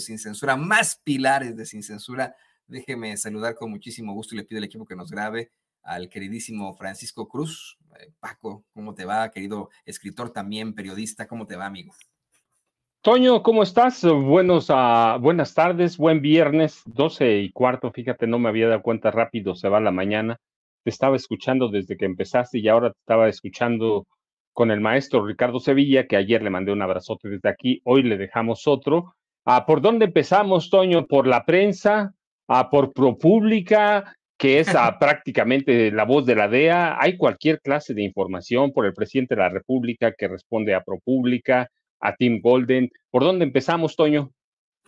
Sin Censura, más pilares de Sin Censura. Déjeme saludar con muchísimo gusto y le pido al equipo que nos grabe al queridísimo Francisco Cruz. Eh, Paco, ¿cómo te va, querido escritor también, periodista? ¿Cómo te va, amigo? Toño, ¿cómo estás? Buenos, ah, buenas tardes, buen viernes, 12 y cuarto. Fíjate, no me había dado cuenta rápido, se va la mañana. Te estaba escuchando desde que empezaste y ahora te estaba escuchando con el maestro Ricardo Sevilla, que ayer le mandé un abrazote desde aquí, hoy le dejamos otro. Ah, ¿Por dónde empezamos, Toño? ¿Por la prensa? ¿Por ProPública? que es prácticamente la voz de la DEA. Hay cualquier clase de información por el presidente de la República que responde a ProPública, a Tim Golden. ¿Por dónde empezamos, Toño?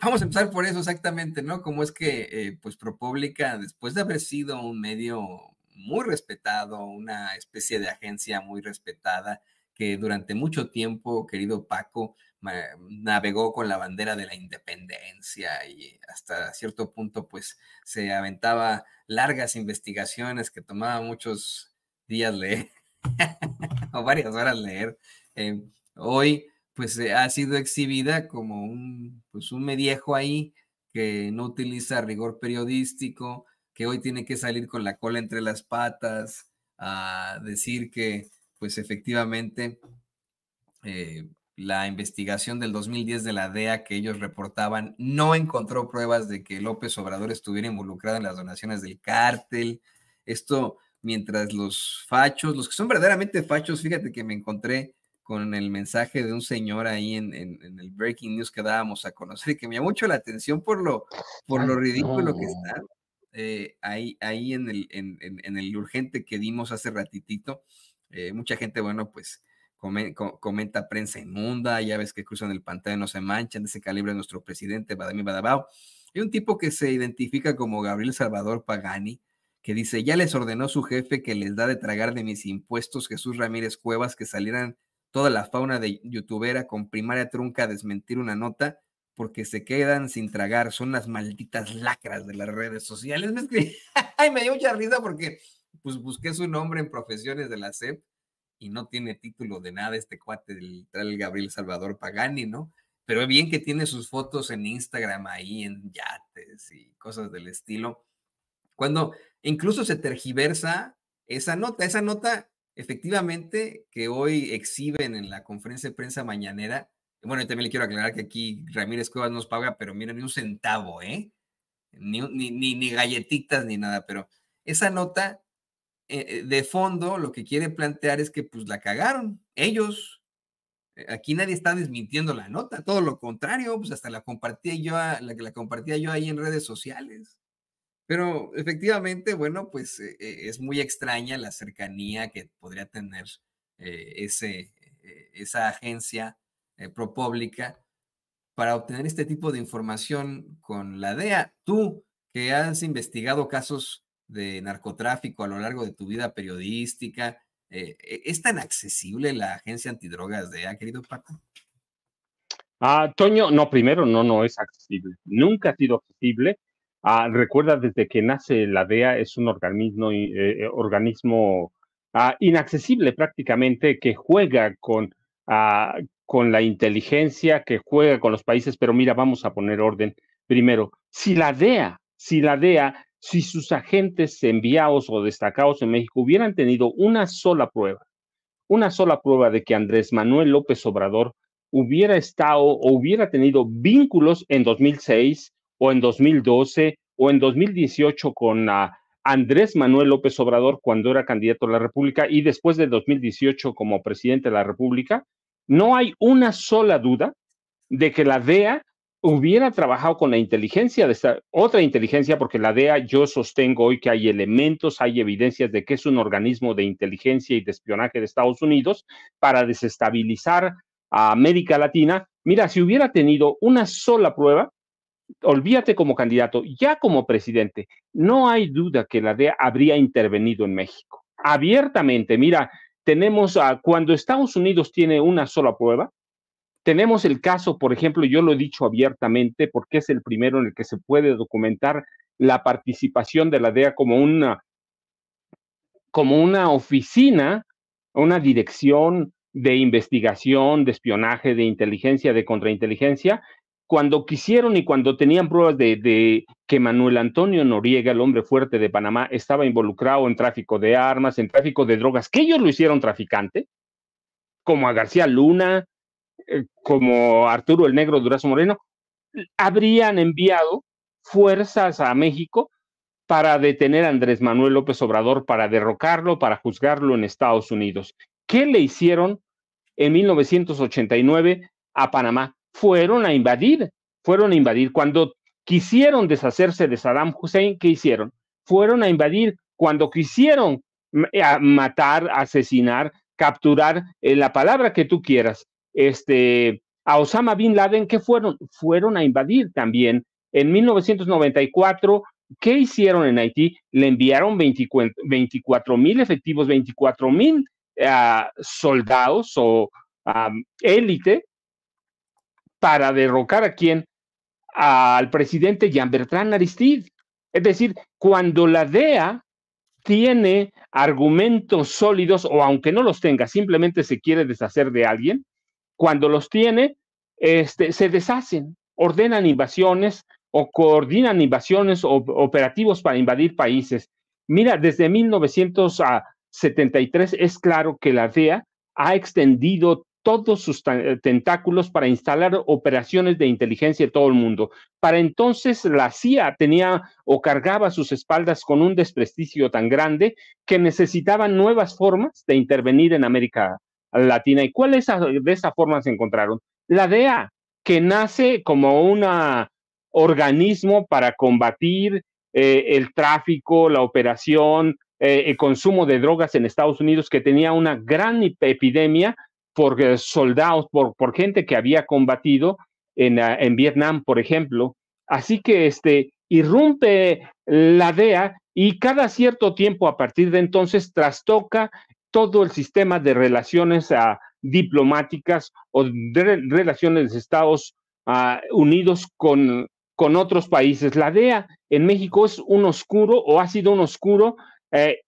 Vamos a empezar por eso exactamente, ¿no? Como es que, eh, pues, ProPública, después de haber sido un medio muy respetado, una especie de agencia muy respetada, que durante mucho tiempo, querido Paco, navegó con la bandera de la independencia y hasta cierto punto pues se aventaba largas investigaciones que tomaba muchos días leer o varias horas leer. Eh, hoy pues eh, ha sido exhibida como un, pues, un mediejo ahí que no utiliza rigor periodístico, que hoy tiene que salir con la cola entre las patas a decir que pues efectivamente eh, la investigación del 2010 de la DEA que ellos reportaban no encontró pruebas de que López Obrador estuviera involucrado en las donaciones del cártel. Esto mientras los fachos, los que son verdaderamente fachos, fíjate que me encontré con el mensaje de un señor ahí en, el breaking news que dábamos a conocer, que me llamó mucho la atención por lo, por ah, lo ridículo que está eh, ahí, ahí en, el, en, el urgente que dimos hace ratitito. Eh, mucha gente, bueno, pues comenta prensa inmunda, ya ves que cruzan el pantano, se manchan, de ese calibre nuestro presidente Badami Badabao. y un tipo que se identifica como Gabriel Salvador Pagani, que dice, ya les ordenó su jefe que les da de tragar de mis impuestos Jesús Ramírez Cuevas, que salieran toda la fauna de youtubera con primaria trunca a desmentir una nota, porque se quedan sin tragar, son las malditas lacras de las redes sociales. Me ay, me dio mucha risa porque pues, busqué su nombre en profesiones de la CEP y no tiene título de nada este cuate del Gabriel Salvador Pagani, ¿no? Pero bien que tiene sus fotos en Instagram ahí en yates y cosas del estilo. Cuando incluso se tergiversa esa nota, esa nota efectivamente que hoy exhiben en la conferencia de prensa mañanera. Bueno, también le quiero aclarar que aquí Ramírez Cuevas nos paga, pero mira, ni un centavo, ¿eh? ni, ni galletitas ni nada, pero esa nota eh, de fondo lo que quiere plantear es que pues la cagaron ellos. Eh, aquí nadie está desmintiendo la nota, todo lo contrario, pues hasta la compartía yo, la que la compartía yo ahí en redes sociales. Pero efectivamente, bueno, pues eh, es muy extraña la cercanía que podría tener ese, esa agencia propública para obtener este tipo de información con la DEA. Tú que has investigado casos de narcotráfico a lo largo de tu vida periodística? Eh, ¿e-, ¿Es tan accesible la agencia antidrogas de querido Paco? Ah, Toño, no, primero no, no es accesible. Nunca ha sido accesible. Ah, recuerda, desde que nace la DEA es un organismo, eh, eh, organismo ah, inaccesible prácticamente que juega con, ah, con la inteligencia, que juega con los países, pero mira, vamos a poner orden. Primero, si la DEA, si la DEA si sus agentes enviados o destacados en México hubieran tenido una sola prueba, una sola prueba de que Andrés Manuel López Obrador hubiera estado o hubiera tenido vínculos en 2006 o en 2012 o en 2018 con ah, Andrés Manuel López Obrador cuando era candidato a la República y después de 2018 como presidente de la República, no hay una sola duda de que la DEA hubiera trabajado con la inteligencia de otra inteligencia, porque la DEA yo sostengo hoy que hay elementos, hay evidencias de que es un organismo de inteligencia y de espionaje de Estados Unidos para desestabilizar a América Latina. Mira, si hubiera tenido una sola prueba, olvídate como candidato, ya como presidente, no hay duda que la DEA habría intervenido en México. Abiertamente, mira, tenemos a, cuando Estados Unidos tiene una sola prueba, tenemos el caso, por ejemplo, yo lo he dicho abiertamente porque es el primero en el que se puede documentar la participación de la DEA como una, como una oficina, una dirección de investigación, de espionaje, de inteligencia, de contrainteligencia, cuando quisieron y cuando tenían pruebas de, de, que Manuel Antonio Noriega, el hombre fuerte de Panamá, estaba involucrado en tráfico de armas, en tráfico de drogas, que ellos lo hicieron traficante, como a García Luna, eh, como Arturo el Negro Durazo Moreno, habrían enviado fuerzas a México para detener a Andrés Manuel López Obrador, para derrocarlo, para juzgarlo en Estados Unidos. ¿Qué le hicieron en 1989 a Panamá? Fueron a invadir, fueron a invadir. Cuando quisieron deshacerse de Saddam Hussein, ¿qué hicieron? Fueron a invadir. Cuando quisieron mm, eh, matar, asesinar, capturar, eh, la palabra que tú quieras, este, a Osama Bin Laden, ¿qué fueron? Fueron a invadir también. En 1994, ¿qué hicieron en Haití? Le enviaron 24 mil efectivos, 24 mil ah, soldados o ah, élite para derrocar a quién? Al presidente Jean-Bertrand Aristide. Es decir, cuando la DEA tiene argumentos sólidos o aunque no los tenga, simplemente se quiere deshacer de alguien, cuando los tiene, este, se deshacen, ordenan invasiones o coordinan invasiones o operativos para invadir países. Mira, desde 1973 es claro que la DEA ha extendido todos sus tentáculos para instalar operaciones de inteligencia en todo el mundo. Para entonces la CIA tenía o cargaba sus espaldas con un desprestigio tan grande que necesitaban nuevas formas de intervenir en América Latina. ¿Y cuáles de esa forma se encontraron? La DEA, que nace como un organismo para combatir eh, el tráfico, la operación, eh, el consumo de drogas en Estados Unidos, que tenía una gran epidemia por eh, soldados, por, gente que había combatido en, ah, en Vietnam, por ejemplo. Así que este, irrumpe la DEA y cada cierto tiempo a partir de entonces trastoca todo el sistema de relaciones ah, diplomáticas o de relaciones de Estados ah, Unidos con, otros países. La DEA en México es un oscuro o ha sido un oscuro eh,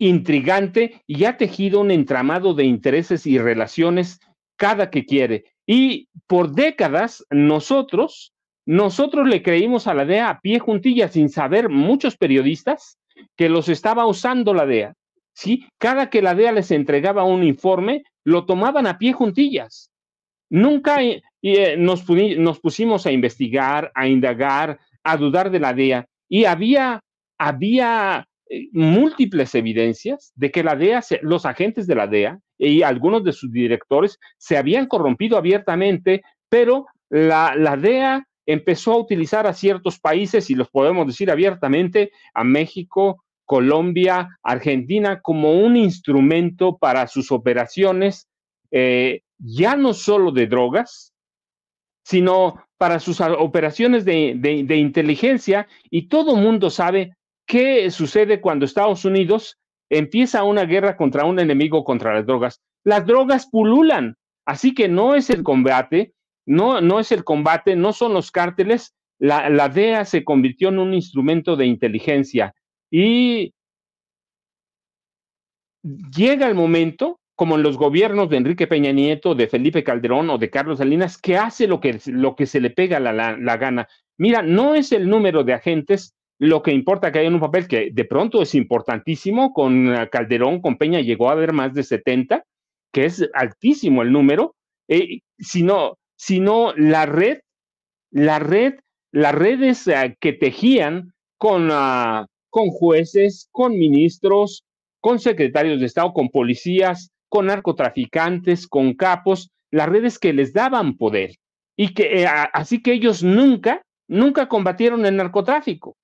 intrigante y ha tejido un entramado de intereses y relaciones cada que quiere. Y por décadas nosotros, nosotros le creímos a la DEA a pie juntilla sin saber muchos periodistas que los estaba usando la DEA ¿sí? Cada que la DEA les entregaba un informe, lo tomaban a pie juntillas. Nunca eh, eh, nos, pusimos a investigar, a indagar, a dudar de la DEA. Y había, había eh, múltiples evidencias de que la DEA, los agentes de la DEA y algunos de sus directores se habían corrompido abiertamente, pero la, la DEA empezó a utilizar a ciertos países, y los podemos decir abiertamente, a México, Colombia, Argentina como un instrumento para sus operaciones, eh, ya no solo de drogas, sino para sus operaciones de, inteligencia. Y todo mundo sabe qué sucede cuando Estados Unidos empieza una guerra contra un enemigo contra las drogas. Las drogas pululan, así que no es el combate, no, no es el combate, no son los cárteles. La, la DEA se convirtió en un instrumento de inteligencia y llega el momento, como en los gobiernos de Enrique Peña Nieto, de Felipe Calderón o de Carlos Salinas, que hace lo que, lo que se le pega la, gana. Mira, no es el número de agentes lo que importa que hay en un papel que de pronto es importantísimo, con eh, Calderón, con Peña llegó a haber más de 70, que es altísimo el número, eh, sino, sino la red, la red, las redes eh, que tejían con, ah, con jueces, con ministros, con secretarios de Estado, con policías, con narcotraficantes, con capos, las redes que les daban poder. Y que eh, así que ellos nunca, nunca combatieron el narcotráfico.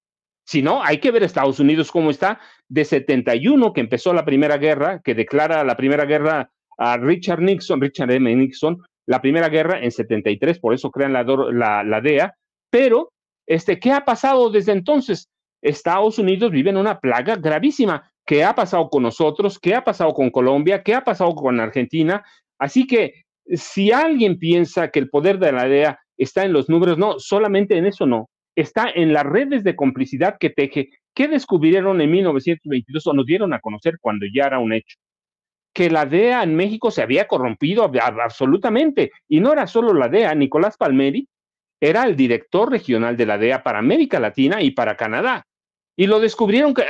Si no, hay que ver Estados Unidos cómo está de 71 que empezó la primera guerra, que declara la primera guerra a Richard Nixon, Richard M. Nixon, la primera guerra en 73, por eso crean la, la, la DEA, pero este, ¿qué ha pasado desde entonces? Estados Unidos vive en una plaga gravísima. ¿Qué ha pasado con nosotros? ¿Qué ha pasado con Colombia? ¿Qué ha pasado con Argentina? Así que si alguien piensa que el poder de la DEA está en los números, no, solamente en eso no. Está en las redes de complicidad que teje. ¿Qué descubrieron en 1922 o nos dieron a conocer cuando ya era un hecho? que la DEA en México se había corrompido absolutamente. Y no era solo la DEA, Nicolás Palmeri era el director regional de la DEA para América Latina y para Canadá. Y lo descubrieron que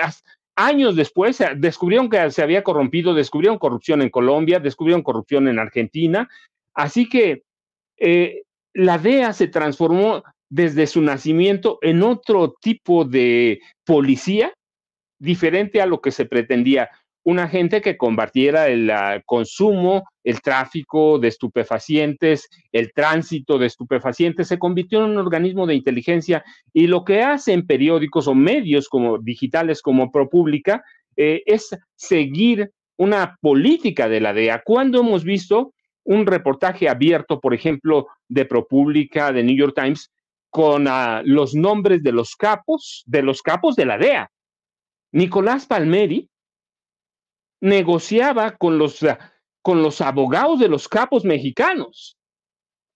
años después descubrieron que se había corrompido, descubrieron corrupción en Colombia, descubrieron corrupción en Argentina. Así que eh, la DEA se transformó desde su nacimiento en otro tipo de policía diferente a lo que se pretendía un agente que combatiera el consumo, el tráfico de estupefacientes, el tránsito de estupefacientes, se convirtió en un organismo de inteligencia y lo que hacen periódicos o medios como digitales como ProPublica eh, es seguir una política de la DEA. Cuando hemos visto un reportaje abierto, por ejemplo, de ProPublica, de New York Times, con ah, los nombres de los capos, de los capos de la DEA? Nicolás Palmeri, negociaba con los, ah, con los abogados de los capos mexicanos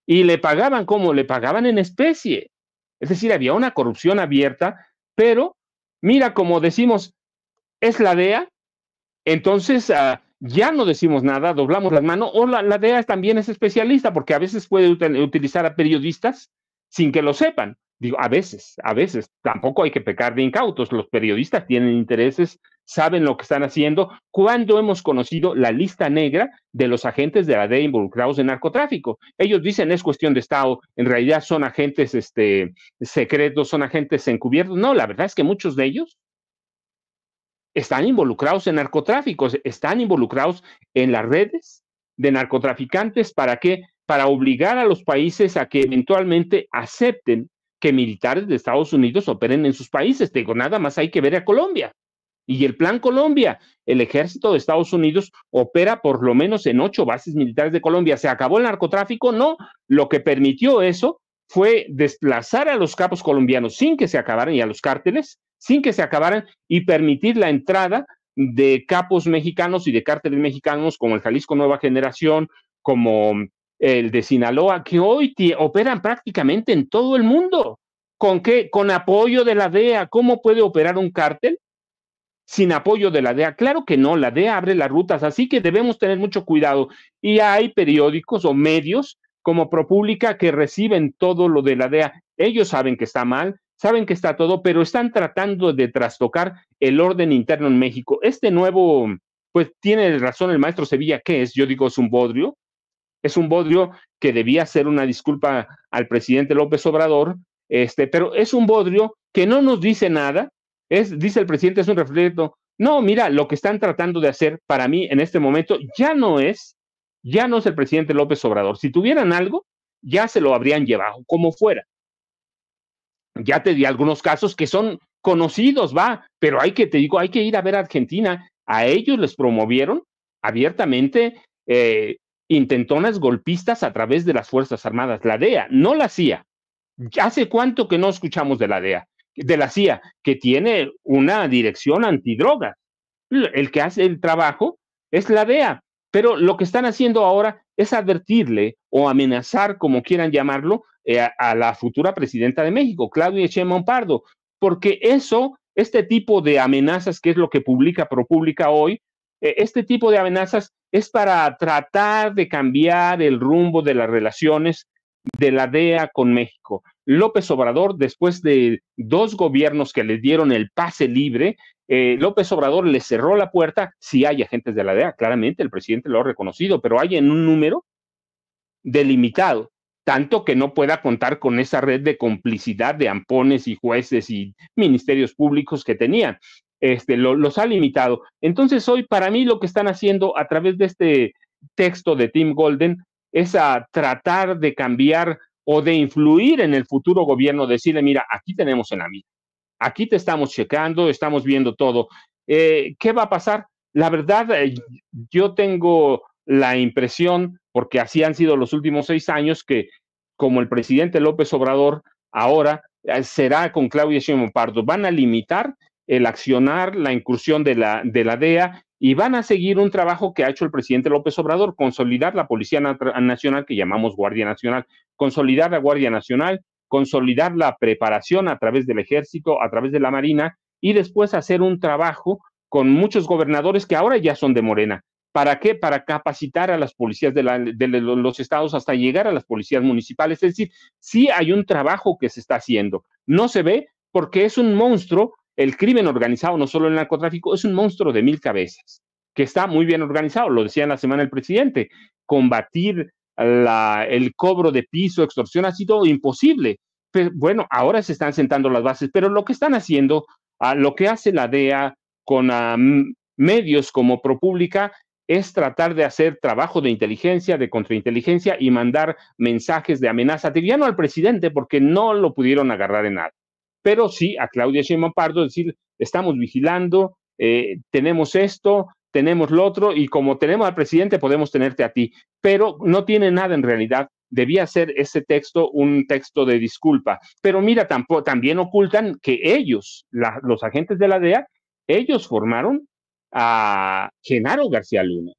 y le pagaban como le pagaban en especie. Es decir, había una corrupción abierta, pero mira, como decimos, es la DEA, entonces ah, ya no decimos nada, doblamos las manos, o la, DEA también es especialista, porque a veces puede utilizar a periodistas sin que lo sepan Digo, a veces, a veces, tampoco hay que pecar de incautos. Los periodistas tienen intereses, saben lo que están haciendo. Cuando hemos conocido la lista negra de los agentes de la DEA involucrados en narcotráfico? Ellos dicen es cuestión de Estado, en realidad son agentes este, secretos, son agentes encubiertos. No, la verdad es que muchos de ellos están involucrados en narcotráfico, están involucrados en las redes de narcotraficantes. ¿Para qué? Para obligar a los países a que eventualmente acepten que militares de Estados Unidos operen en sus países. Digo, nada más hay que ver a Colombia. Y el Plan Colombia, el ejército de Estados Unidos opera por lo menos en ocho bases militares de Colombia. ¿Se acabó el narcotráfico? No. Lo que permitió eso fue desplazar a los capos colombianos sin que se acabaran y a los cárteles, sin que se acabaran y permitir la entrada de capos mexicanos y de cárteles mexicanos como el Jalisco Nueva Generación, como el de Sinaloa, que hoy operan prácticamente en todo el mundo. ¿Con qué? Con apoyo de la DEA. ¿Cómo puede operar un cártel sin apoyo de la DEA? Claro que no, la DEA abre las rutas, así que debemos tener mucho cuidado. Y hay periódicos o medios como ProPública que reciben todo lo de la DEA. Ellos saben que está mal, saben que está todo, pero están tratando de trastocar el orden interno en México. Este nuevo, pues tiene razón el maestro Sevilla, que es? Yo digo, es un bodrio, es un bodrio que debía ser una disculpa al presidente López Obrador, este, pero es un bodrio que no nos dice nada, es, dice el presidente, es un reflejo. No, mira, lo que están tratando de hacer para mí en este momento ya no es, ya no es el presidente López Obrador. Si tuvieran algo, ya se lo habrían llevado, como fuera. Ya te di algunos casos que son conocidos, va, pero hay que, te digo, hay que ir a ver a Argentina. A ellos les promovieron abiertamente eh, intentonas golpistas a través de las Fuerzas Armadas. La DEA, no la CIA. ¿Hace cuánto que no escuchamos de la DEA? De la CIA, que tiene una dirección antidroga. El que hace el trabajo es la DEA. Pero lo que están haciendo ahora es advertirle o amenazar, como quieran llamarlo, eh, a, la futura presidenta de México, Claudia Sheinbaum Pardo, porque eso, este tipo de amenazas que es lo que publica ProPublica hoy, e, este tipo de amenazas es para tratar de cambiar el rumbo de las relaciones de la DEA con México. López Obrador, después de dos gobiernos que le dieron el pase libre, eh, López Obrador le cerró la puerta. Si hay agentes de la DEA, claramente el presidente lo ha reconocido, pero hay en un número delimitado, tanto que no pueda contar con esa red de complicidad de ampones y jueces y ministerios públicos que tenían este, lo, los ha limitado. Entonces hoy para mí lo que están haciendo a través de este texto de Tim Golden es a tratar de cambiar o de influir en el futuro gobierno, decirle, mira, aquí tenemos en la aquí te estamos checando, estamos viendo todo. Eh, ¿Qué va a pasar? La verdad, eh, yo tengo la impresión, porque así han sido los últimos seis años, que como el presidente López Obrador ahora eh, será con Claudia Sheinbaum Pardo, van a limitar el accionar, la incursión de la, de la DEA y van a seguir un trabajo que ha hecho el presidente López Obrador, consolidar la Policía Nacional que llamamos Guardia Nacional, consolidar la Guardia Nacional, consolidar la preparación a través del ejército, a través de la Marina y después hacer un trabajo con muchos gobernadores que ahora ya son de Morena. ¿Para qué? Para capacitar a las policías de, de los estados hasta llegar a las policías municipales. Es decir, sí hay un trabajo que se está haciendo. No se ve porque es un monstruo el crimen organizado, no solo el narcotráfico, es un monstruo de mil cabezas, que está muy bien organizado, lo decía en la semana el presidente, combatir el cobro de piso, extorsión, ha sido imposible. Pero, bueno, ahora se están sentando las bases, pero lo que están haciendo, ah, lo que hace la DEA con ah, medios como ProPública, es tratar de hacer trabajo de inteligencia, de contrainteligencia y mandar mensajes de amenaza, ya al presidente, porque no lo pudieron agarrar en nada pero sí a Claudia Sheinbaum Pardo decir, estamos vigilando, eh, tenemos esto, tenemos lo otro, y como tenemos al presidente, podemos tenerte a ti. Pero no tiene nada en realidad. Debía ser ese texto un texto de disculpa. Pero mira, tampoco, también ocultan que ellos, los agentes de la DEA, ellos formaron a Genaro García Luna.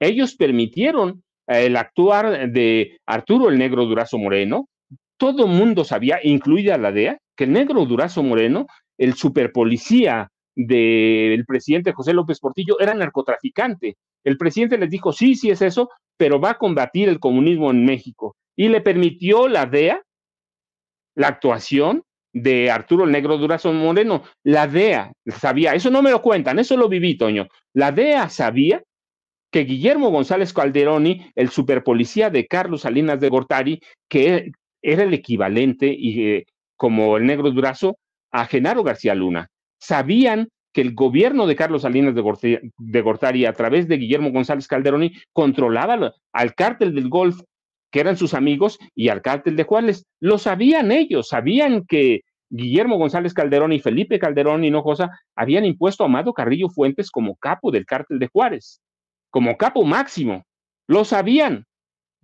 Ellos permitieron eh, el actuar de Arturo el Negro Durazo Moreno. Todo mundo sabía, incluida la DEA, que negro Durazo Moreno, el superpolicía del presidente José López Portillo, era narcotraficante. El presidente les dijo, sí, sí es eso, pero va a combatir el comunismo en México. Y le permitió la DEA la actuación de Arturo el Negro Durazo Moreno. La DEA sabía, eso no me lo cuentan, eso lo viví, Toño. La DEA sabía que Guillermo González Calderoni, el superpolicía de Carlos Salinas de Gortari, que era el equivalente y eh, como el negro Durazo, a Genaro García Luna. Sabían que el gobierno de Carlos Salinas de Gortari, a través de Guillermo González Calderón controlaba al, cártel del Golf, que eran sus amigos, y al cártel de Juárez. Lo sabían ellos, sabían que Guillermo González Calderón y Felipe Calderón y cosa, habían impuesto a Amado Carrillo Fuentes como capo del cártel de Juárez, como capo máximo. Lo sabían,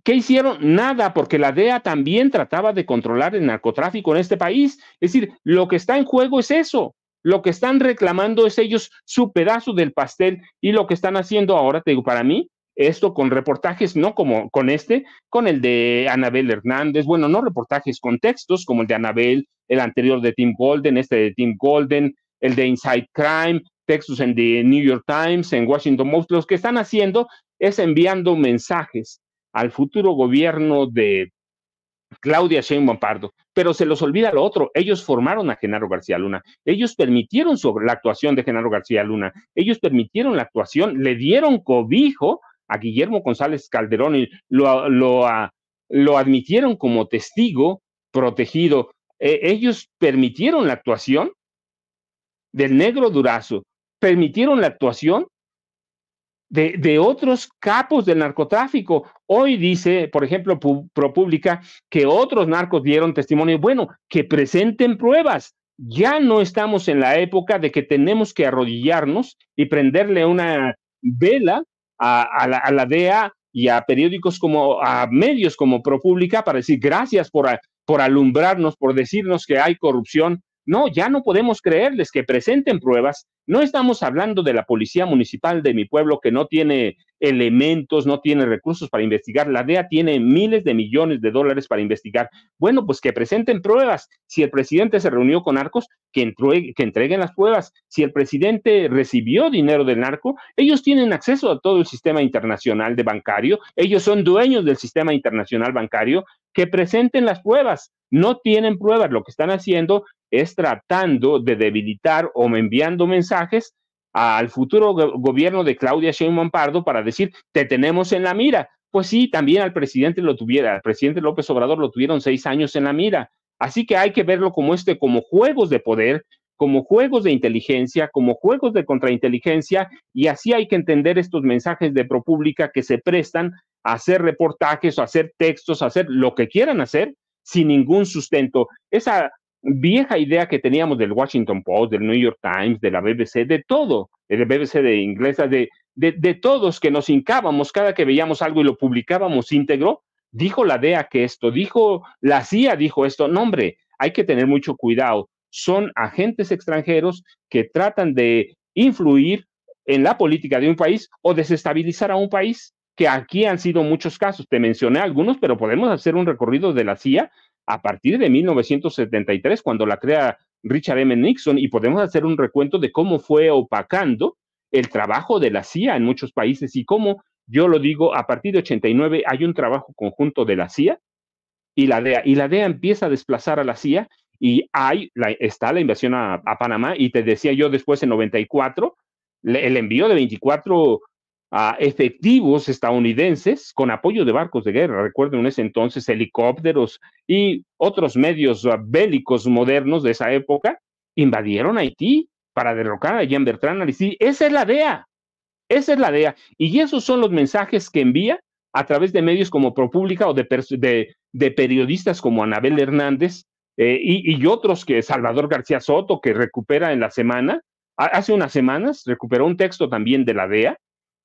¿Qué hicieron? Nada, porque la DEA también trataba de controlar el narcotráfico en este país. Es decir, lo que está en juego es eso. Lo que están reclamando es ellos su pedazo del pastel y lo que están haciendo ahora, te digo, para mí, esto con reportajes, no como con este, con el de Anabel Hernández, bueno, no reportajes, con textos como el de Anabel, el anterior de Tim Golden, este de Tim Golden, el de Inside Crime, textos en The New York Times, en Washington Post, los que están haciendo es enviando mensajes al futuro gobierno de Claudia Sheinbaum Pardo, pero se los olvida lo otro. Ellos formaron a Genaro García Luna, ellos permitieron sobre la actuación de Genaro García Luna, ellos permitieron la actuación, le dieron cobijo a Guillermo González Calderón y lo, lo, ah, admitieron como testigo protegido. E, ellos permitieron la actuación del negro Durazo, permitieron la actuación de, otros capos del narcotráfico. Hoy dice, por ejemplo, ProPública que otros narcos dieron testimonio. Bueno, que presenten pruebas. Ya no estamos en la época de que tenemos que arrodillarnos y prenderle una vela a, la, DEA y a periódicos como a medios como ProPública para decir gracias por, por alumbrarnos, por decirnos que hay corrupción no, ya no podemos creerles que presenten pruebas. No estamos hablando de la policía municipal de mi pueblo que no tiene elementos, no tiene recursos para investigar. La DEA tiene miles de millones de dólares para investigar. Bueno, pues que presenten pruebas. Si el presidente se reunió con narcos, que, que entreguen las pruebas. Si el presidente recibió dinero del narco, ellos tienen acceso a todo el sistema internacional de bancario. Ellos son dueños del sistema internacional bancario. Que presenten las pruebas no tienen pruebas. Lo que están haciendo es tratando de debilitar o enviando mensajes al futuro gobierno de Claudia Sheinbaum Pardo para decir, te tenemos en la mira. Pues sí, también al presidente lo tuviera, al presidente López Obrador lo tuvieron seis años en la mira. Así que hay que verlo como este, como juegos de poder, como juegos de inteligencia, como juegos de contrainteligencia, y así hay que entender estos mensajes de ProPública que se prestan a hacer reportajes o hacer textos, a hacer lo que quieran hacer sin ningún sustento. Esa vieja idea que teníamos del Washington Post, del New York Times, de la BBC, de todo, eh, de BBC de inglesa, de, de, de todos que nos hincábamos cada que veíamos algo y lo publicábamos íntegro, dijo la DEA que esto, dijo la CIA, dijo esto. No, hombre, hay que tener mucho cuidado. Son agentes extranjeros que tratan de influir en la política de un país o desestabilizar a un país, que aquí han sido muchos casos. Te mencioné algunos, pero podemos hacer un recorrido de la CIA a partir de 1973, cuando la crea Richard M. Nixon, y podemos hacer un recuento de cómo fue opacando el trabajo de la CIA en muchos países y cómo, yo lo digo, a partir de 89 hay un trabajo conjunto de la CIA y la DEA, y la DEA empieza a desplazar a la CIA y hay, está la invasión a, Panamá, y te decía yo después en 94, el envío de 24 a efectivos estadounidenses con apoyo de barcos de guerra, recuerden en ese entonces helicópteros y otros medios ah, bélicos modernos de esa época, invadieron Haití para derrocar a Jean Bertrand Esa es la DEA, esa es la DEA. Y esos son los mensajes que envía a través de medios como ProPública o de, de, periodistas como Anabel Hernández eh, y, y otros que Salvador García Soto, que recupera en la semana, hace unas semanas, recuperó un texto también de la DEA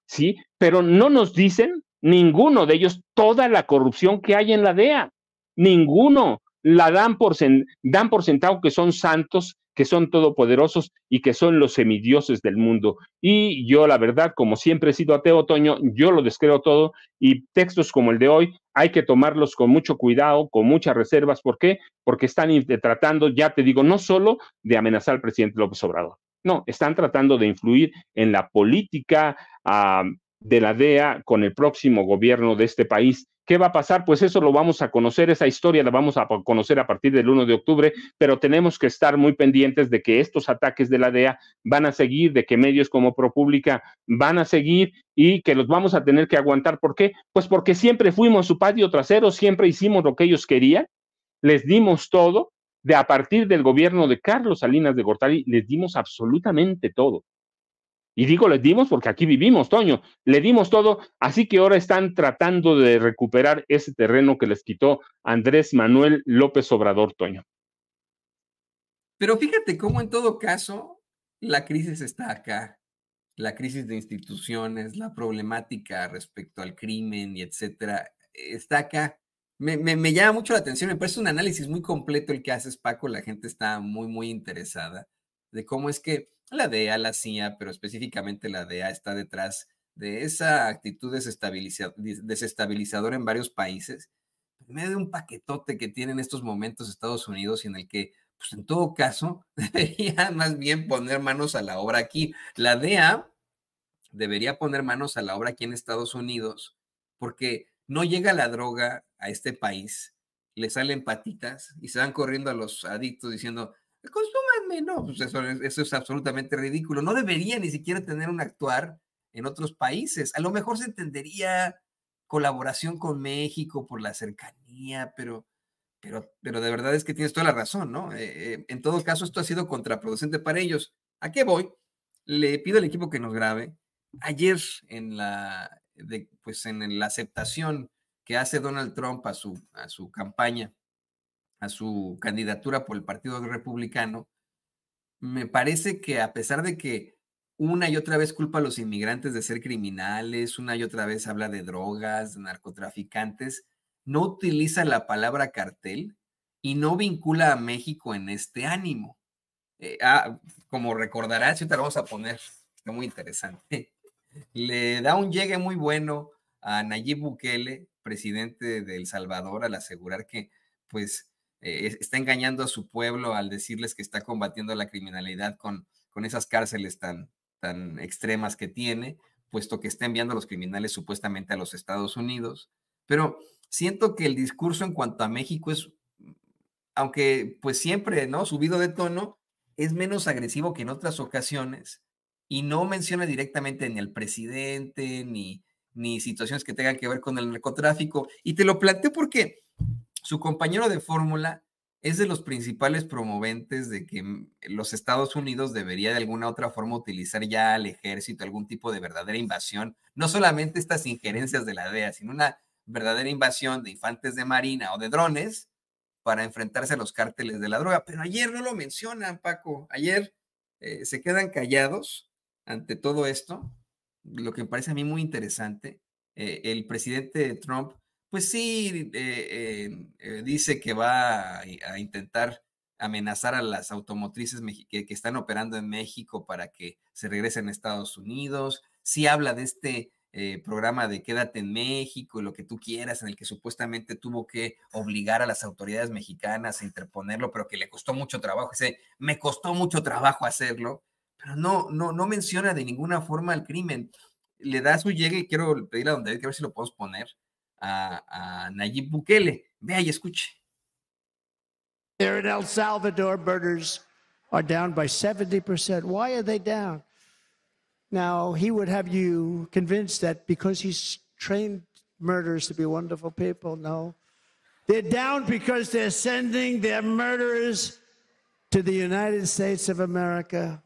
¿sí? Pero no nos dicen ninguno de ellos toda la corrupción que hay en la DEA, ninguno. La dan por, dan por sentado que son santos, que son todopoderosos y que son los semidioses del mundo. Y yo, la verdad, como siempre he sido ateo otoño, yo lo descreo todo y textos como el de hoy hay que tomarlos con mucho cuidado, con muchas reservas. ¿Por qué? Porque están tratando, ya te digo, no solo de amenazar al presidente López Obrador, no, están tratando de influir en la política de la DEA con el próximo gobierno de este país. ¿Qué va a pasar? Pues eso lo vamos a conocer, esa historia la vamos a conocer a partir del 1 de octubre, pero tenemos que estar muy pendientes de que estos ataques de la DEA van a seguir, de que medios como ProPública van a seguir y que los vamos a tener que aguantar. ¿Por qué? Pues porque siempre fuimos su patio trasero, siempre hicimos lo que ellos querían, les dimos todo de a partir del gobierno de Carlos Salinas de Gortari, les dimos absolutamente todo. Y digo les dimos porque aquí vivimos, Toño, le dimos todo, así que ahora están tratando de recuperar ese terreno que les quitó Andrés Manuel López Obrador, Toño. Pero fíjate cómo en todo caso la crisis está acá, la crisis de instituciones, la problemática respecto al crimen y etcétera, está acá me, llama mucho la atención, me parece un análisis muy completo el que haces, Paco, la gente está muy, muy interesada de cómo es que la DEA, la CIA, pero específicamente la DEA está detrás de esa actitud desestabilizadora en varios países, en medio de un paquetote que tiene estos momentos Estados Unidos y en el que, pues en todo caso, debería más bien poner manos a la obra aquí. La DEA debería poner manos a la obra aquí en Estados Unidos, porque no llega la droga a este país, le salen patitas y se van corriendo a los adictos diciendo, consúmanme, no, pues eso, es absolutamente ridículo. No debería ni siquiera tener un actuar en otros países. A lo mejor se entendería colaboración con México por la cercanía, pero, pero, pero de verdad es que tienes toda la razón, ¿no? Eh, eh, en todo caso, esto ha sido contraproducente para ellos. ¿A qué voy? Le pido al equipo que nos grabe. Ayer en la, pues en la aceptación que hace Donald Trump a su, a su campaña, a su candidatura por el Partido Republicano, me parece que a pesar de que una y otra vez culpa a los inmigrantes de ser criminales, una y otra vez habla de drogas, de narcotraficantes, no utiliza la palabra cartel y no vincula a México en este ánimo. Eh, ah, como recordarás, ahorita lo vamos a poner, está muy interesante le da un llegue muy bueno a Nayib Bukele, presidente de El Salvador, al asegurar que, pues, eh, está engañando a su pueblo al decirles que está combatiendo la criminalidad con, con esas cárceles tan, tan extremas que tiene, puesto que está enviando a los criminales supuestamente a los Estados Unidos. Pero siento que el discurso en cuanto a México es, aunque pues siempre, ¿no? Subido de tono, es menos agresivo que en otras ocasiones y no menciona directamente ni al presidente, ni, ni situaciones que tengan que ver con el narcotráfico. Y te lo planteo porque su compañero de fórmula es de los principales promoventes de que mm, los Estados Unidos debería de alguna otra forma utilizar ya al ejército, algún tipo de verdadera invasión, no solamente estas injerencias de la DEA, sino una verdadera invasión de infantes de marina o de drones para enfrentarse a los cárteles de la droga. Pero ayer no lo mencionan, Paco. Ayer eh, se quedan callados ante todo esto, lo que me parece a mí muy interesante, eh, el presidente Trump, pues sí, eh, em, eh, dice que va a, intentar amenazar a las automotrices que, están operando en México para que se regresen a Estados Unidos, sí habla de este programa de quédate en México lo que tú quieras, en el que supuestamente tuvo que obligar a las autoridades mexicanas a interponerlo, pero que le costó mucho trabajo, Dice, me costó mucho trabajo hacerlo, no, no, no menciona de ninguna forma el crimen. Le da su llegue y quiero pedirle a don David que a ver si lo podemos poner a, a Nayib Bukele. Vea y escuche. There in El Salvador, murders are down by 70%. Why are they down? Now, he would have you convinced that because he's trained murderers to be wonderful people. No. They're down because they're sending their murderers to the United States of America.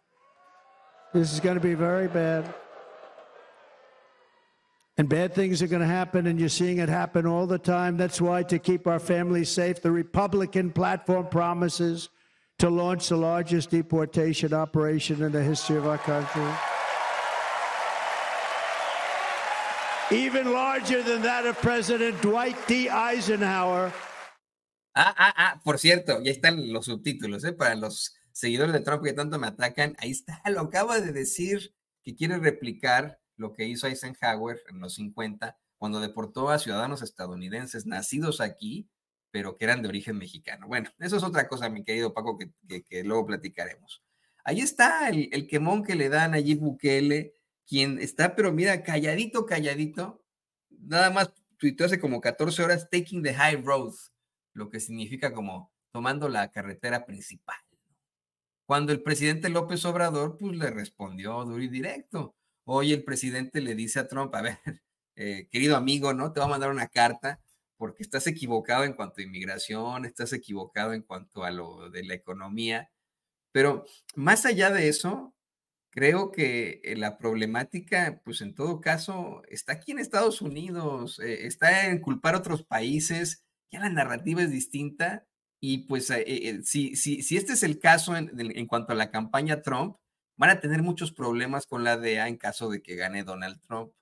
This is going to be very bad. And bad things are going to happen, and you're seeing it happen all the time. That's why, to keep our families safe, the Republican platform promises to launch the largest deportation operation in the history of our country. Even larger than that of President Dwight D. Eisenhower. Ah, ah, ah, por cierto, ya están los subtítulos, ¿eh? Para los seguidores de Trump que tanto me atacan, ahí está, lo acaba de decir que quiere replicar lo que hizo Eisenhower en los 50, cuando deportó a ciudadanos estadounidenses nacidos aquí, pero que eran de origen mexicano. Bueno, eso es otra cosa, mi querido Paco, que, luego platicaremos. Ahí está el, quemón que le dan allí Bukele, quien está, pero mira, calladito, calladito, nada más tuiteó hace como 14 horas, taking the high road, lo que significa como tomando la carretera principal. Cuando el presidente López Obrador, pues le respondió duro y directo. Hoy el presidente le dice a Trump, a ver, eh, querido amigo, ¿no? Te va a mandar una carta porque estás equivocado en cuanto a inmigración, estás equivocado en cuanto a lo de la economía. Pero más allá de eso, creo que eh, la problemática, pues en todo caso, está aquí en Estados Unidos, eh, está en culpar a otros países, ya la narrativa es distinta y pues eh, eh, eh, si, este es el caso en, cuanto a la campaña Trump, van a tener muchos problemas con la DEA en caso de que gane Donald Trump.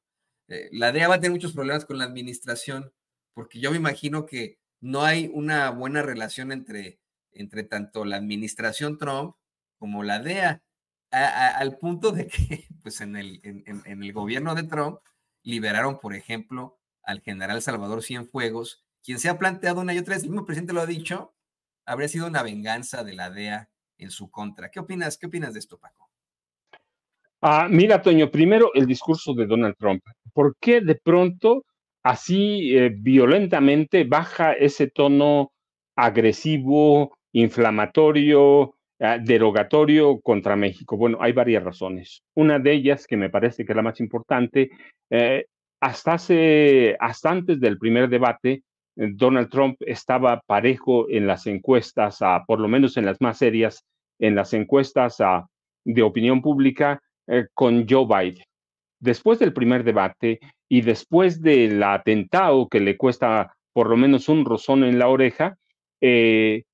la DEA va a tener muchos problemas con la administración, porque yo me imagino que no hay una buena relación entre, entre tanto la administración Trump como la DEA, al punto de que pues en el, en el gobierno de Trump liberaron, por ejemplo, al general Salvador Cienfuegos, quien se ha planteado una y otra vez, el mismo presidente lo ha dicho, habría sido una venganza de la DEA en su contra. ¿Qué opinas, qué opinas de esto, Paco? Ah, mira, Toño, primero el discurso de Donald Trump. ¿Por qué de pronto así eh, violentamente baja ese tono agresivo, inflamatorio, ah, derogatorio contra México? Bueno, hay varias razones. Una de ellas, que me parece que es la más importante, eh, hasta, hace, hasta antes del primer debate, Donald Trump estaba parejo en las encuestas, ah, por lo menos en las más serias, en las encuestas ah, de opinión pública eh, con Joe Biden. Después del primer debate y después del atentado que le cuesta por lo menos un rozón en la oreja, eh,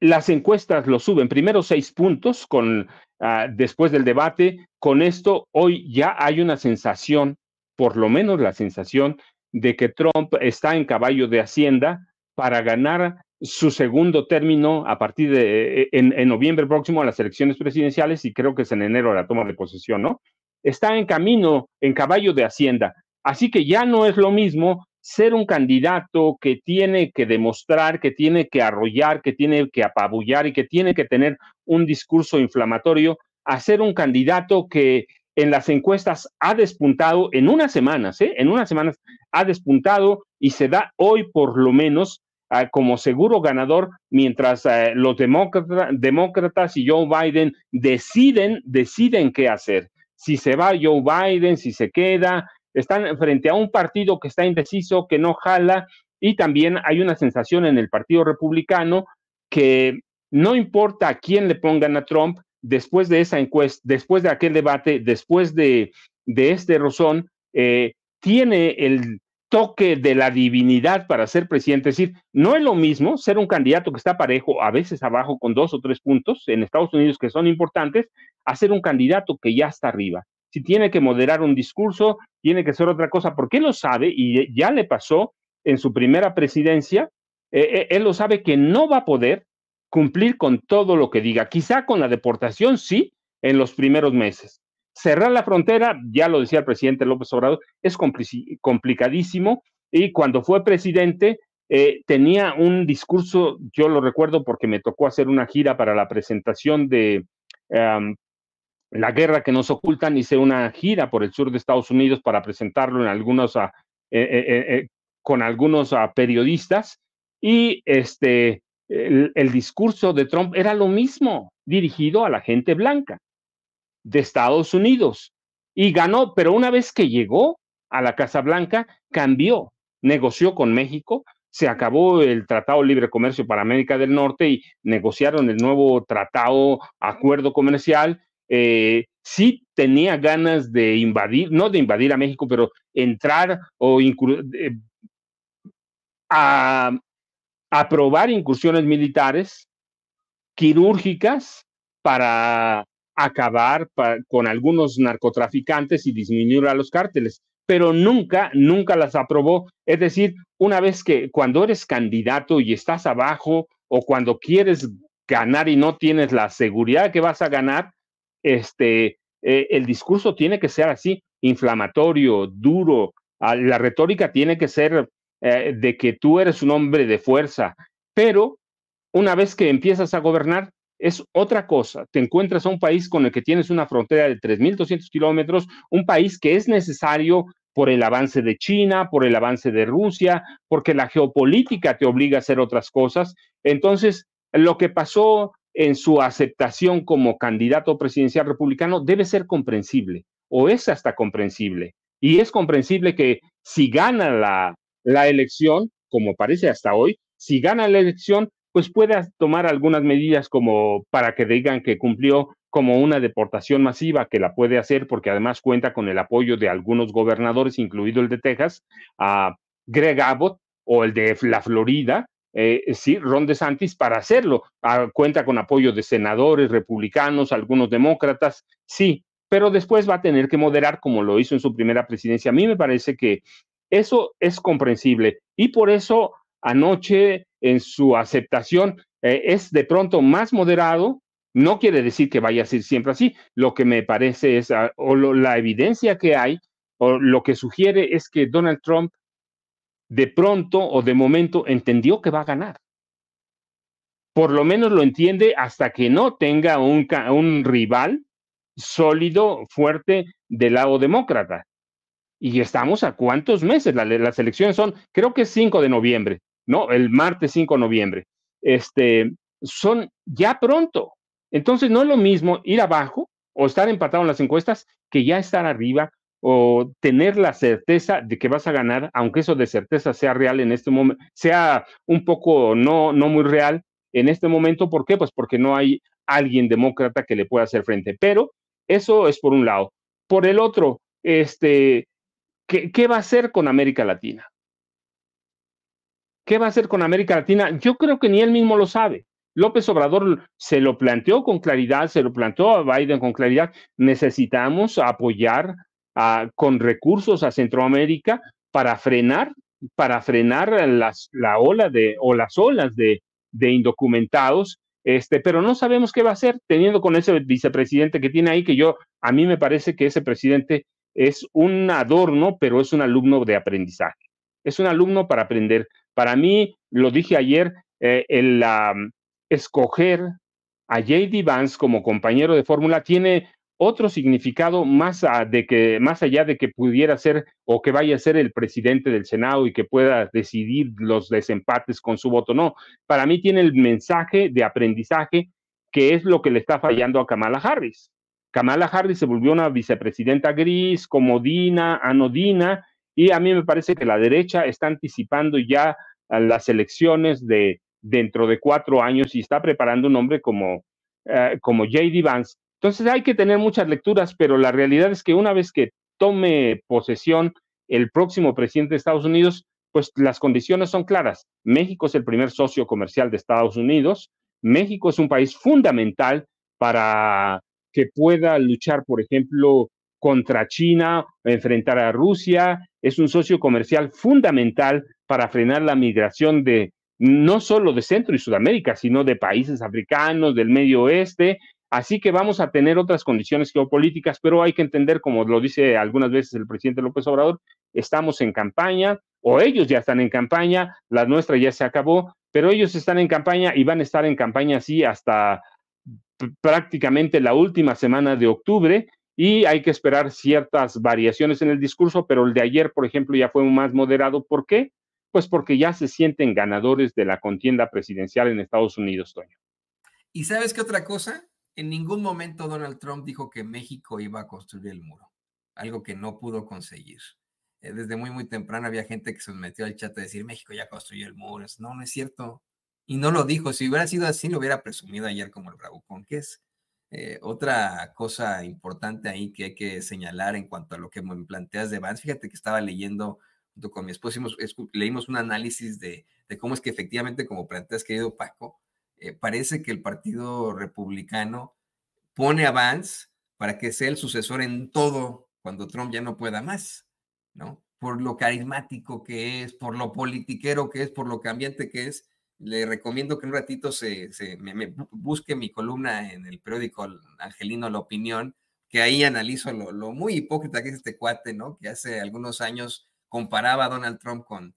las encuestas lo suben. Primero seis puntos con, ah, después del debate. Con esto, hoy ya hay una sensación, por lo menos la sensación de que Trump está en caballo de Hacienda para ganar su segundo término a partir de eh, eh, en, noviembre próximo a las elecciones presidenciales y creo que es en enero la toma de posesión, ¿no? Está en camino, en caballo de Hacienda. Así que ya no es lo mismo ser un candidato que tiene que demostrar, que tiene que arrollar, que tiene que apabullar y que tiene que tener un discurso inflamatorio, a ser un candidato que en las encuestas ha despuntado en unas semanas, ¿eh? en unas semanas ha despuntado y se da hoy por lo menos ah, como seguro ganador, mientras eh, los demócratas y Joe Biden deciden, deciden qué hacer. Si se va Joe Biden, si se queda, están frente a un partido que está indeciso, que no jala, y también hay una sensación en el Partido Republicano que no importa a quién le pongan a Trump, después de esa encuesta, después de aquel debate, después de, este rozón, eh, tiene el toque de la divinidad para ser presidente. Es decir, no es lo mismo ser un candidato que está parejo, a veces abajo con dos o tres puntos en Estados Unidos que son importantes, a ser un candidato que ya está arriba. Si tiene que moderar un discurso, tiene que ser otra cosa, porque él lo sabe y ya le pasó en su primera presidencia, eh, eh, él lo sabe que no va a poder cumplir con todo lo que diga. Quizá con la deportación sí, en los primeros meses. Cerrar la frontera, ya lo decía el presidente López Obrador, es complicadísimo y cuando fue presidente eh, tenía un discurso, yo lo recuerdo porque me tocó hacer una gira para la presentación de la guerra que nos ocultan, hice una gira por el sur de Estados Unidos para presentarlo en algunos ah, eh, eh, con algunos ah, periodistas y este el, discurso de Trump era lo mismo, dirigido a la gente blanca de Estados Unidos. Y ganó, pero una vez que llegó a la Casa Blanca, cambió, negoció con México, se acabó el Tratado Libre Comercio para América del Norte y negociaron el nuevo tratado, acuerdo comercial. Eh, sí tenía ganas de invadir, no de invadir a México, pero entrar o incurrir eh, a aprobar incursiones militares quirúrgicas para acabar con algunos narcotraficantes y disminuir a los cárteles, pero nunca, nunca las aprobó. Es decir, una vez que cuando eres candidato y estás abajo o cuando quieres ganar y no tienes la seguridad que vas a ganar, este, eh, el discurso tiene que ser así, inflamatorio, duro, ah, la retórica tiene que ser eh, de que tú eres un hombre de fuerza, pero una vez que empiezas a gobernar, es otra cosa. Te encuentras a un país con el que tienes una frontera de 3.200 kilómetros, un país que es necesario por el avance de China, por el avance de Rusia, porque la geopolítica te obliga a hacer otras cosas. Entonces, lo que pasó en su aceptación como candidato presidencial republicano debe ser comprensible, o es hasta comprensible. Y es comprensible que si gana la la elección, como parece hasta hoy, si gana la elección, pues puede tomar algunas medidas como para que digan que cumplió como una deportación masiva, que la puede hacer porque además cuenta con el apoyo de algunos gobernadores, incluido el de Texas, a Greg Abbott o el de la Florida, eh, sí, Ron DeSantis para hacerlo. Ah, cuenta con apoyo de senadores republicanos, algunos demócratas, sí, pero después va a tener que moderar como lo hizo en su primera presidencia. A mí me parece que eso es comprensible y por eso anoche en su aceptación eh, es de pronto más moderado. No quiere decir que vaya a ser siempre así. Lo que me parece es, ah, o la evidencia que hay, o lo que sugiere es que Donald Trump de pronto o de momento entendió que va a ganar. Por lo menos lo entiende hasta que no tenga un rival sólido, fuerte del lado demócrata y estamos a cuántos meses. las elecciones son, creo que 5 de noviembre, ¿no? El martes 5 de noviembre. Este, son ya pronto. Entonces, no es lo mismo ir abajo o estar empatado en las encuestas que ya estar arriba o tener la certeza de que vas a ganar, aunque eso de certeza sea real en este momento, sea un poco no, no muy real en este momento. ¿Por qué? Pues porque no hay alguien demócrata que le pueda hacer frente. Pero eso es por un lado. Por el otro, este, ¿Qué, va a hacer con América Latina? ¿Qué va a hacer con América Latina? Yo creo que ni él mismo lo sabe. López Obrador se lo planteó con claridad, se lo planteó a Biden con claridad. Necesitamos apoyar con recursos a Centroamérica para frenar, para frenar las, la ola de, o las olas de, indocumentados. Este, pero no sabemos qué va a hacer teniendo con ese vicepresidente que tiene ahí, que yo, a mí me parece que ese presidente es un adorno, pero es un alumno de aprendizaje. Es un alumno para aprender. Para mí, lo dije ayer, eh, el escoger a JD Vance como compañero de fórmula tiene otro significado más, de que, más allá de que pudiera ser o que vaya a ser el presidente del Senado y que pueda decidir los desempates con su voto. No, para mí tiene el mensaje de aprendizaje que es lo que le está fallando a Kamala Harris. Kamala Harris se volvió una vicepresidenta gris, comodina, anodina, y a mí me parece que la derecha está anticipando ya las elecciones de dentro de cuatro años y está preparando un hombre como, eh, como J.D. Vance. Entonces hay que tener muchas lecturas, pero la realidad es que una vez que tome posesión el próximo presidente de Estados Unidos, pues las condiciones son claras. México es el primer socio comercial de Estados Unidos. México es un país fundamental para que pueda luchar, por ejemplo, contra China, enfrentar a Rusia, es un socio comercial fundamental para frenar la migración de no solo de Centro y Sudamérica, sino de países africanos, del Medio Oeste. Así que vamos a tener otras condiciones geopolíticas, pero hay que entender, como lo dice algunas veces el presidente López Obrador, estamos en campaña, o ellos ya están en campaña, la nuestra ya se acabó, pero ellos están en campaña y van a estar en campaña así hasta prácticamente la última semana de octubre y hay que esperar ciertas variaciones en el discurso, pero el de ayer, por ejemplo, ya fue más moderado. ¿Por qué? Pues porque ya se sienten ganadores de la contienda presidencial en Estados Unidos, Toño. ¿Y sabes qué otra cosa? En ningún momento Donald Trump dijo que México iba a construir el muro, algo que no pudo conseguir. Eh, desde muy, muy temprano había gente que se metió al chat a decir, México ya construyó el muro. No, no es cierto y no lo dijo. Si hubiera sido así, lo hubiera presumido ayer como el bravucón que es. Eh, otra cosa importante ahí que hay que señalar en cuanto a lo que me planteas de Vance, fíjate que estaba leyendo junto con mi esposo, leímos un análisis de, cómo es que efectivamente, como planteas, querido Paco, eh, parece que el Partido Republicano pone a Vance para que sea el sucesor en todo cuando Trump ya no pueda más, ¿no? Por lo carismático que es, por lo politiquero que es, por lo cambiante que es, le recomiendo que un ratito se, me, busque mi columna en el periódico Angelino La Opinión, que ahí analizo lo, muy hipócrita que es este cuate, ¿no? Que hace algunos años comparaba a Donald Trump con,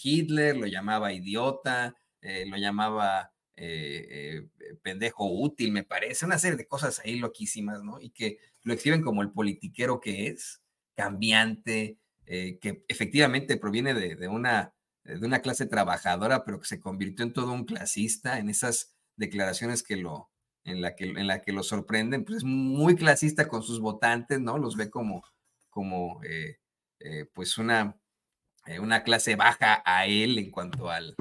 Hitler, lo llamaba idiota, eh, lo llamaba eh, eh, pendejo útil, me parece, una serie de cosas ahí loquísimas, ¿no? Y que lo exhiben como el politiquero que es, cambiante, que efectivamente proviene de una eh, de una clase trabajadora, pero que se convirtió en todo un clasista en esas declaraciones que lo, en la que, en la que lo sorprenden, pues es muy clasista con sus votantes, ¿no? Los ve como, como eh, eh, pues una, una clase baja a él en cuanto al,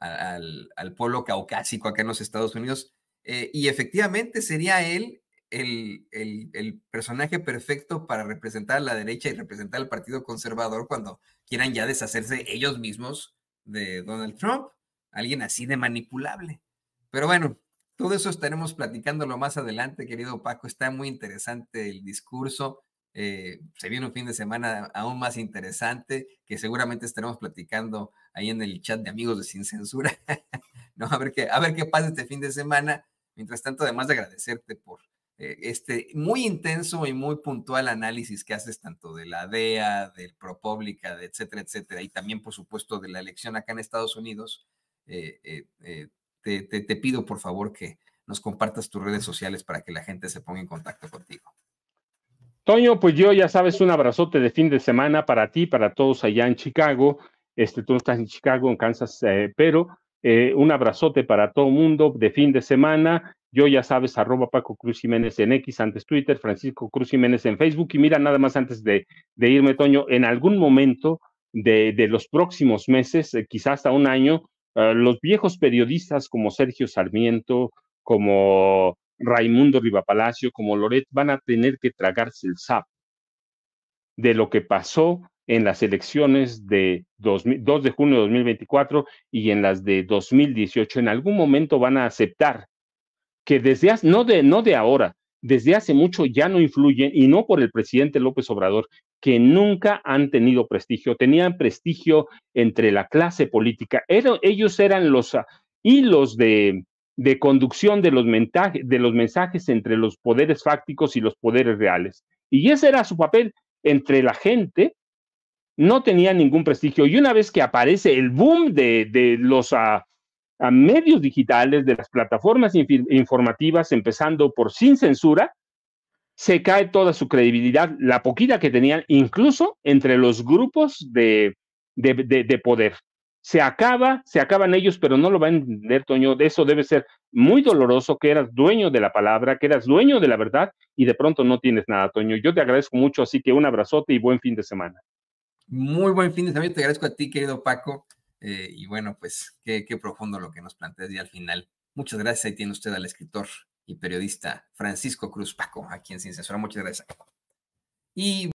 al, pueblo caucásico acá en los Estados Unidos. y efectivamente sería él el, el, personaje perfecto para representar a la derecha y representar al Partido Conservador cuando quieran ya deshacerse ellos mismos de Donald Trump, alguien así de manipulable. Pero bueno, todo eso estaremos lo más adelante, querido Paco. Está muy interesante el discurso. Eh, se viene un fin de semana aún más interesante que seguramente estaremos platicando ahí en el chat de amigos de Sin Censura. no, a ver qué, a ver qué pasa este fin de semana. Mientras tanto, además de agradecerte por eh, este muy intenso y muy puntual análisis que haces tanto de la DEA, del ProPublica, de etcétera, etcétera, y también, por supuesto, de la elección acá en Estados Unidos, eh, eh, te, pido por favor que nos compartas tus redes sociales para que la gente se ponga en contacto contigo. Toño, pues yo ya sabes, un abrazote de fin de semana para ti, para todos allá en Chicago. Este, tú estás en Chicago, en Kansas, pero eh, un abrazote para todo mundo de fin de semana. Yo ya sabes, arroba Paco Cruz Jiménez en X, antes Twitter, Francisco Cruz Jiménez en Facebook. Y mira, nada más antes de, irme, Toño, en algún momento de, los próximos meses, eh, quizás hasta un año, eh, los viejos periodistas como Sergio Sarmiento, como Raimundo Rivapalacio, como Loret, van a tener que tragarse el sap de lo que pasó en las elecciones de 2 de junio de 2024 y en las de 2018, en algún momento van a aceptar que desde hace, no de, no de ahora, desde hace mucho ya no influyen, y no por el presidente López Obrador, que nunca han tenido prestigio, tenían prestigio entre la clase política. ellos eran los ah, hilos de, conducción de los, de los mensajes entre los poderes fácticos y los poderes reales. Y ese era su papel entre la gente no tenía ningún prestigio. Y una vez que aparece el boom de, los ah, ah, medios digitales, de las plataformas informativas, empezando por sin censura, se cae toda su credibilidad, la poquita que tenían, incluso entre los grupos de, poder. Se acaba, se acaban ellos, pero no lo van a entender, Toño. Eso debe ser muy doloroso, que eras dueño de la palabra, que eras dueño de la verdad y de pronto no tienes nada, Toño. Yo te agradezco mucho, así que un abrazote y buen fin de semana. Muy buen fin de semana. Te agradezco a ti, querido Paco. Eh, y bueno, pues qué, profundo lo que nos planteas y al final. Muchas gracias. Ahí tiene usted al escritor y periodista Francisco Cruz Paco, aquí en Sin Muchas gracias. Y